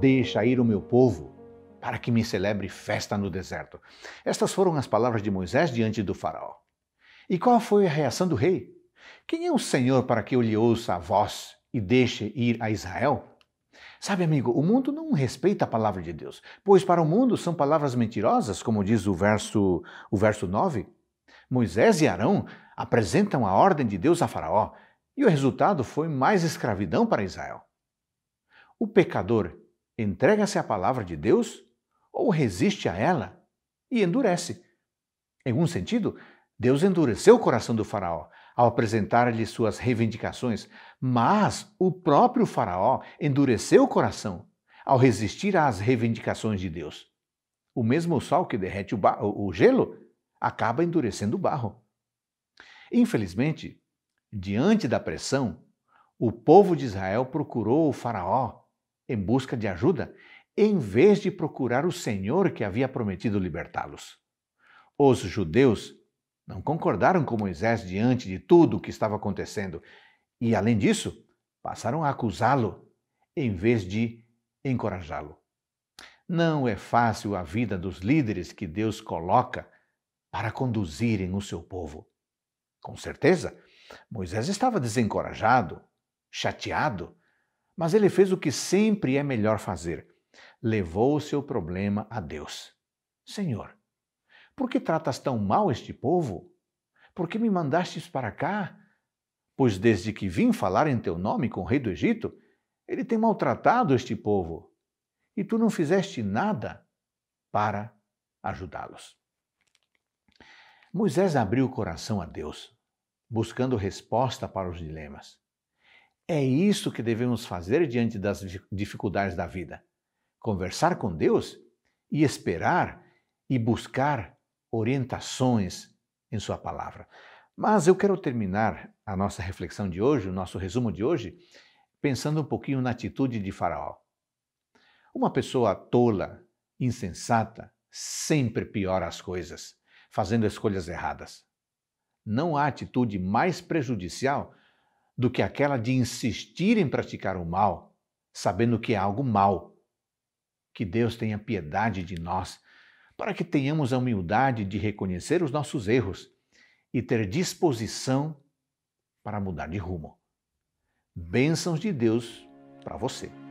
Deixa ir o meu povo, para que me celebre festa no deserto. Estas foram as palavras de Moisés diante do Faraó. E qual foi a reação do rei? Quem é o Senhor para que eu lhe ouça a voz e deixe ir a Israel? Sabe, amigo, o mundo não respeita a palavra de Deus, pois para o mundo são palavras mentirosas, como diz o verso, o verso 9. Moisés e Arão apresentam a ordem de Deus a Faraó, e o resultado foi mais escravidão para Israel. O pecador entrega-se à palavra de Deus ou resiste a ela e endurece. Em um sentido, Deus endureceu o coração do Faraó ao apresentar-lhe suas reivindicações, mas o próprio Faraó endureceu o coração ao resistir às reivindicações de Deus. O mesmo sol que derrete o, o gelo acaba endurecendo o barro. Infelizmente, diante da pressão, o povo de Israel procurou o Faraó em busca de ajuda, em vez de procurar o Senhor que havia prometido libertá-los. Os judeus não concordaram com Moisés diante de tudo o que estava acontecendo e, além disso, passaram a acusá-lo em vez de encorajá-lo. Não é fácil a vida dos líderes que Deus coloca para conduzirem o seu povo. Com certeza, Moisés estava desencorajado, chateado, mas ele fez o que sempre é melhor fazer: levou o seu problema a Deus. Senhor, por que tratas tão mal este povo? Por que me mandastes para cá? Pois desde que vim falar em teu nome com o rei do Egito, ele tem maltratado este povo, e tu não fizeste nada para ajudá-los. Moisés abriu o coração a Deus, buscando resposta para os dilemas. É isso que devemos fazer diante das dificuldades da vida: conversar com Deus e esperar e buscar orientações em Sua palavra. Mas eu quero terminar a nossa reflexão de hoje, o nosso resumo de hoje, pensando um pouquinho na atitude de Faraó. Uma pessoa tola, insensata, sempre piora as coisas, fazendo escolhas erradas. Não há atitude mais prejudicial do que aquela de insistir em praticar o mal, sabendo que é algo mal. Que Deus tenha piedade de nós, para que tenhamos a humildade de reconhecer os nossos erros e ter disposição para mudar de rumo. Bênçãos de Deus para você.